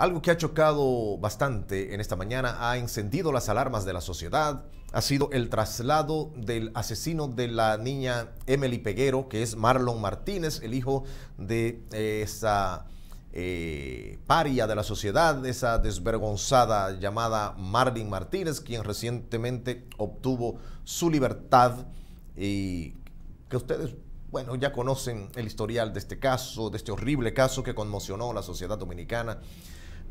Algo que ha chocado bastante en esta mañana, ha encendido las alarmas de la sociedad, ha sido el traslado del asesino de la niña Emily Peguero, que es Marlon Martínez, el hijo de eh, esa eh, paria de la sociedad, esa desvergonzada llamada Marlon Martínez, quien recientemente obtuvo su libertad y que ustedes bueno, ya conocen el historial de este caso, de este horrible caso que conmocionó a la sociedad dominicana.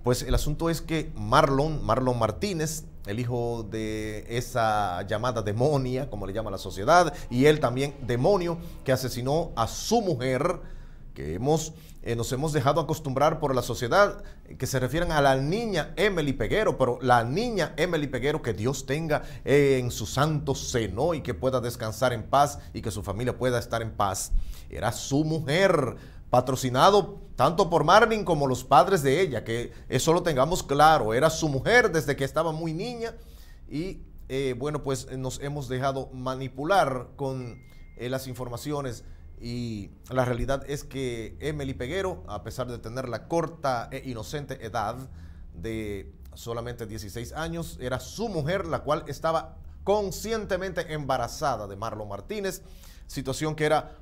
Pues el asunto es que Marlon, Marlon Martínez, el hijo de esa llamada demonia, como le llama la sociedad, y él también demonio, que asesinó a su mujer, que hemos, eh, nos hemos dejado acostumbrar por la sociedad, eh, que se refieren a la niña Emily Peguero, pero la niña Emily Peguero que Dios tenga eh, en su santo seno y que pueda descansar en paz y que su familia pueda estar en paz. Era su mujer patrocinado tanto por Marvin como los padres de ella, que eso lo tengamos claro, era su mujer desde que estaba muy niña y eh, bueno, pues eh, nos hemos dejado manipular con eh, las informaciones y la realidad es que Emily Peguero, a pesar de tener la corta e inocente edad de solamente 16 años, era su mujer la cual estaba conscientemente embarazada de Marlon Martínez, situación que era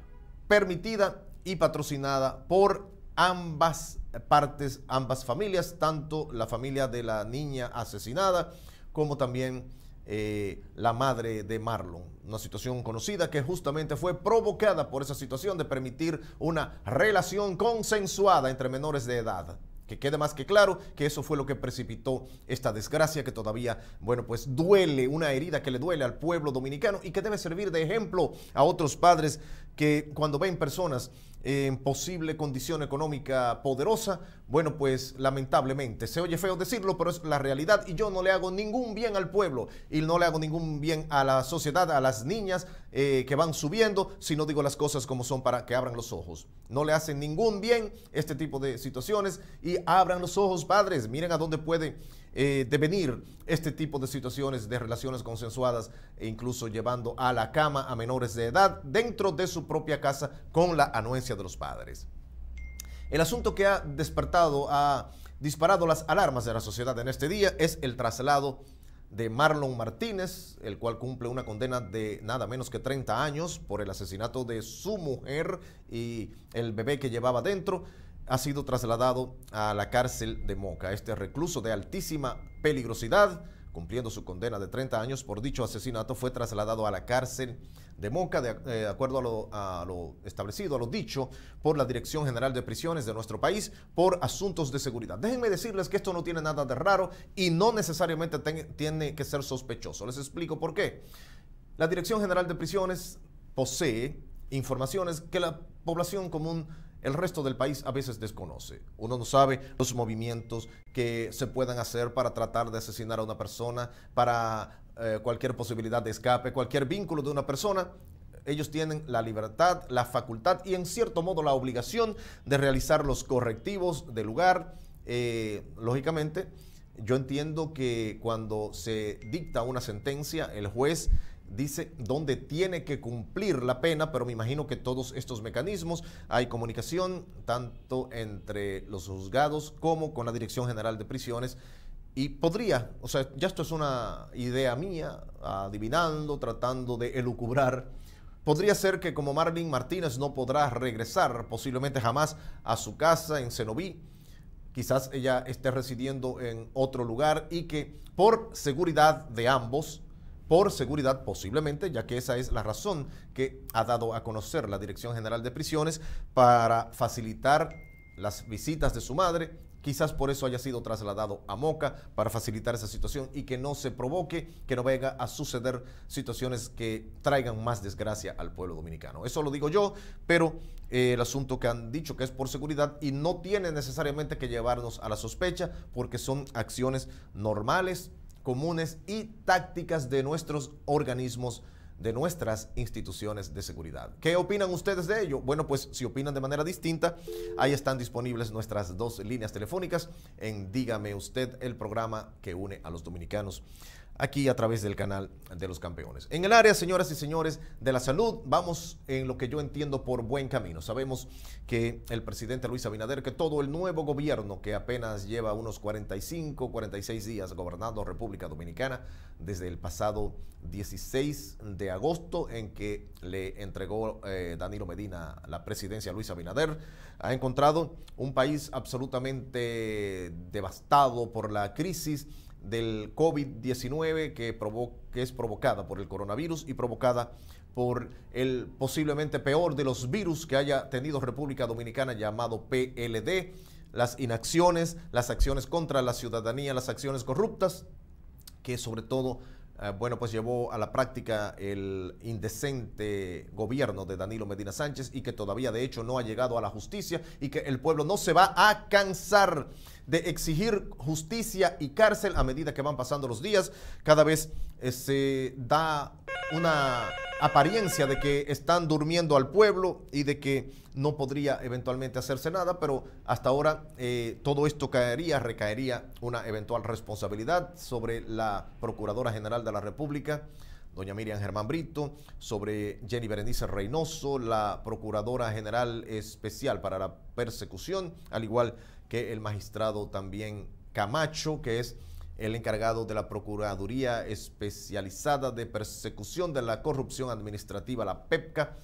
permitida y patrocinada por ambas partes, ambas familias, tanto la familia de la niña asesinada como también eh, la madre de Marlon. Una situación conocida que justamente fue provocada por esa situación de permitir una relación consensuada entre menores de edad. Que quede más que claro que eso fue lo que precipitó esta desgracia que todavía, bueno, pues duele, una herida que le duele al pueblo dominicano y que debe servir de ejemplo a otros padres que cuando ven personas en posible condición económica poderosa, bueno, pues lamentablemente, se oye feo decirlo, pero es la realidad y yo no le hago ningún bien al pueblo y no le hago ningún bien a la sociedad, a las niñas eh, que van subiendo, si no digo las cosas como son para que abran los ojos. No le hacen ningún bien este tipo de situaciones y abran los ojos, padres, miren a dónde puede eh, devenir este tipo de situaciones de relaciones consensuadas e incluso llevando a la cama a menores de edad dentro de su propia casa con la anuencia de los padres. El asunto que ha despertado, ha disparado las alarmas de la sociedad en este día es el traslado de Marlon Martínez, el cual cumple una condena de nada menos que 30 años por el asesinato de su mujer y el bebé que llevaba dentro ha sido trasladado a la cárcel de Moca. Este recluso de altísima peligrosidad, cumpliendo su condena de 30 años por dicho asesinato, fue trasladado a la cárcel de Moca, de, eh, acuerdo a lo, establecido, a lo dicho por la Dirección General de Prisiones de nuestro país por asuntos de seguridad. Déjenme decirles que esto no tiene nada de raro y no necesariamente tiene que ser sospechoso. Les explico por qué. La Dirección General de Prisiones posee informaciones que la población común el resto del país a veces desconoce. Uno no sabe los movimientos que se puedan hacer para tratar de asesinar a una persona, para eh, cualquier posibilidad de escape, cualquier vínculo de una persona. Ellos tienen la libertad, la facultad y en cierto modo la obligación de realizar los correctivos de lugar. Eh, lógicamente, yo entiendo que cuando se dicta una sentencia, el juez dice dónde tiene que cumplir la pena, pero me imagino que todos estos mecanismos hay comunicación tanto entre los juzgados como con la Dirección General de Prisiones. Y podría, o sea, ya esto es una idea mía, adivinando, tratando de elucubrar. Podría ser que como Marvin Martínez no podrá regresar posiblemente jamás a su casa en Cenoví, quizás ella esté residiendo en otro lugar y que por seguridad de ambos, por seguridad posiblemente, ya que esa es la razón que ha dado a conocer la Dirección General de Prisiones para facilitar las visitas de su madre. Quizás por eso haya sido trasladado a Moca para facilitar esa situación y que no se provoque, que no venga a suceder situaciones que traigan más desgracia al pueblo dominicano. Eso lo digo yo, pero eh, el asunto que han dicho que es por seguridad y no tiene necesariamente que llevarnos a la sospecha porque son acciones normales, comunes y tácticas de nuestros organismos de nuestras instituciones de seguridad. ¿Qué opinan ustedes de ello? Bueno, pues si opinan de manera distinta, ahí están disponibles nuestras dos líneas telefónicas en Dígame usted, el programa que une a los dominicanos aquí a través del canal de los campeones. En el área, señoras y señores, de la salud, vamos en lo que yo entiendo por buen camino. Sabemos que el presidente Luis Abinader, que todo el nuevo gobierno, que apenas lleva unos 45, 46 días gobernando República Dominicana, desde el pasado 16 de agosto, en que le entregó eh, Danilo Medina la presidencia a Luis Abinader, ha encontrado un país absolutamente devastado por la crisis del COVID-19 que, es provocada por el coronavirus y provocada por el posiblemente peor de los virus que haya tenido República Dominicana llamado PLD, las inacciones, las acciones contra la ciudadanía, las acciones corruptas, que sobre todo Ah, bueno, pues llevó a la práctica el indecente gobierno de Danilo Medina Sánchez y que todavía de hecho no ha llegado a la justicia y que el pueblo no se va a cansar de exigir justicia y cárcel a medida que van pasando los días. Cada vez eh, se da una apariencia de que están durmiendo al pueblo y de que no podría eventualmente hacerse nada, pero hasta ahora eh, todo esto caería, recaería una eventual responsabilidad sobre la Procuradora General de la República, doña Miriam Germán Brito, sobre Jenny Berenice Reynoso, la Procuradora General Especial para la Persecución, al igual que el magistrado también Camacho, que es el encargado de la Procuraduría Especializada de Persecución de la Corrupción Administrativa, la PEPCA,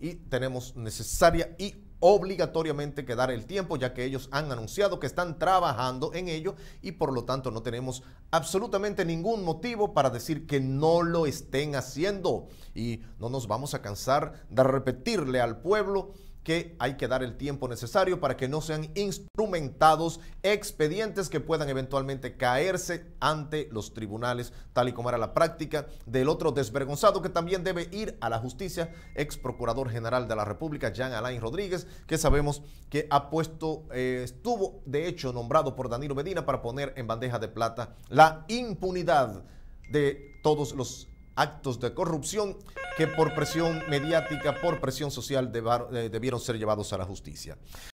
y tenemos necesaria y obligatoriamente que dar el tiempo, ya que ellos han anunciado que están trabajando en ello y por lo tanto no tenemos absolutamente ningún motivo para decir que no lo estén haciendo. Y no nos vamos a cansar de repetirle al pueblo que hay que dar el tiempo necesario para que no sean instrumentados expedientes que puedan eventualmente caerse ante los tribunales, tal y como era la práctica del otro desvergonzado que también debe ir a la justicia, ex procurador general de la República, Jean Alain Rodríguez, que sabemos que ha puesto, eh, estuvo de hecho nombrado por Danilo Medina para poner en bandeja de plata la impunidad de todos los actos de corrupción que por presión mediática, por presión social eh, debieron ser llevados a la justicia.